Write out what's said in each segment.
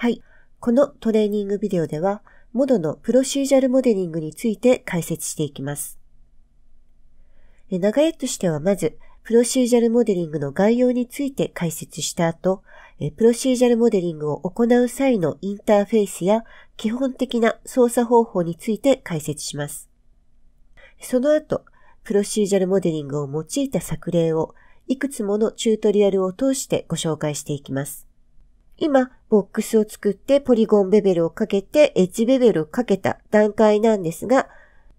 はい。このトレーニングビデオでは、モドのプロシージャルモデリングについて解説していきます。流れとしてはまず、プロシージャルモデリングの概要について解説した後、プロシージャルモデリングを行う際のインターフェースや基本的な操作方法について解説します。その後、プロシージャルモデリングを用いた作例をいくつものチュートリアルを通してご紹介していきます。今、ボックスを作ってポリゴンベベルをかけて、エッジベベルをかけた段階なんですが、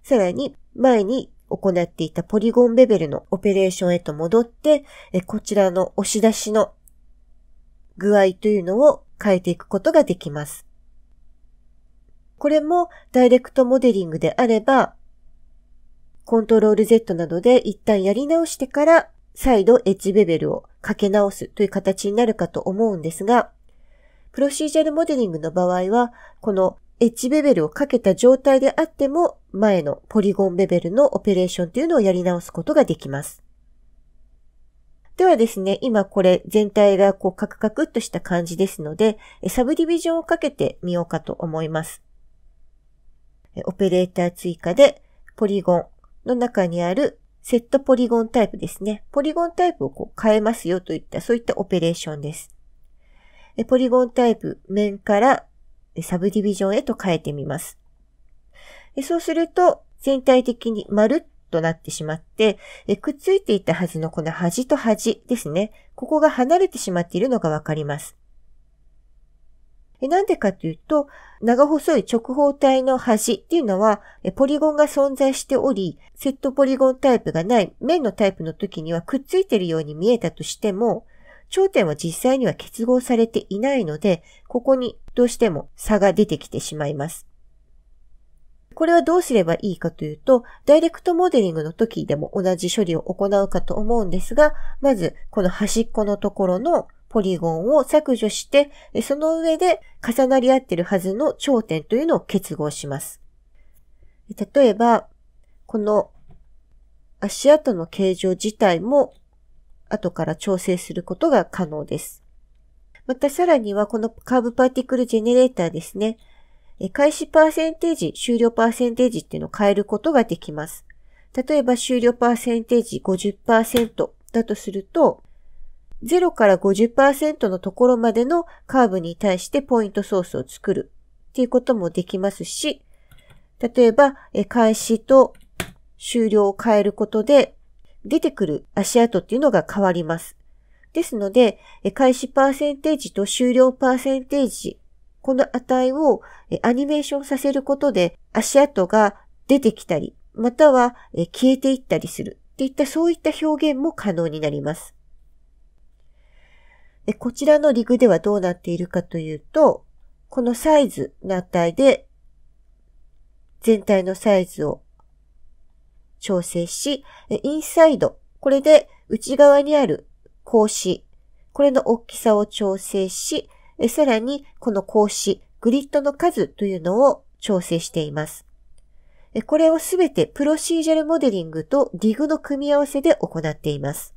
さらに前に行っていたポリゴンベベルのオペレーションへと戻って、こちらの押し出しの具合というのを変えていくことができます。これもダイレクトモデリングであれば、コントロール Z などで一旦やり直してから再度エッジベベルをかけ直すという形になるかと思うんですが、プロシージャルモデリングの場合は、このエッジベベルをかけた状態であっても、前のポリゴンベベルのオペレーションというのをやり直すことができます。ではですね、今これ全体がこうカクカクっとした感じですので、サブディビジョンをかけてみようかと思います。オペレーター追加で、ポリゴンの中にあるセットポリゴンタイプですね。ポリゴンタイプをこう変えますよといった、そういったオペレーションです。ポリゴンタイプ面からサブディビジョンへと変えてみます。そうすると、全体的に丸となってしまって、くっついていたはずのこの端と端ですね。ここが離れてしまっているのがわかります。なんでかというと、長細い直方体の端っていうのは、ポリゴンが存在しており、セットポリゴンタイプがない面のタイプの時にはくっついているように見えたとしても、頂点は実際には結合されていないので、ここにどうしても差が出てきてしまいます。これはどうすればいいかというと、ダイレクトモデリングの時でも同じ処理を行うかと思うんですが、まずこの端っこのところのポリゴンを削除して、その上で重なり合ってるはずの頂点というのを結合します。例えば、この足跡の形状自体も後から調整することが可能です。またさらにはこのカーブパーティクルジェネレーターですね。開始パーセンテージ、終了パーセンテージっていうのを変えることができます。例えば終了パーセンテージ50%だとすると、0から50%のところまでのカーブに対してポイントソースを作るっていうこともできますし、例えば、開始と終了を変えることで、出てくる足跡っていうのが変わります。ですので、開始パーセンテージと終了パーセンテージ、この値をアニメーションさせることで足跡が出てきたり、または消えていったりするっていったそういった表現も可能になります。こちらのリグではどうなっているかというと、このサイズの値で全体のサイズを調整し、インサイド、これで内側にある格子、これの大きさを調整し、さらにこの格子、グリッドの数というのを調整しています。これをすべてプロシージャルモデリングとディグの組み合わせで行っています。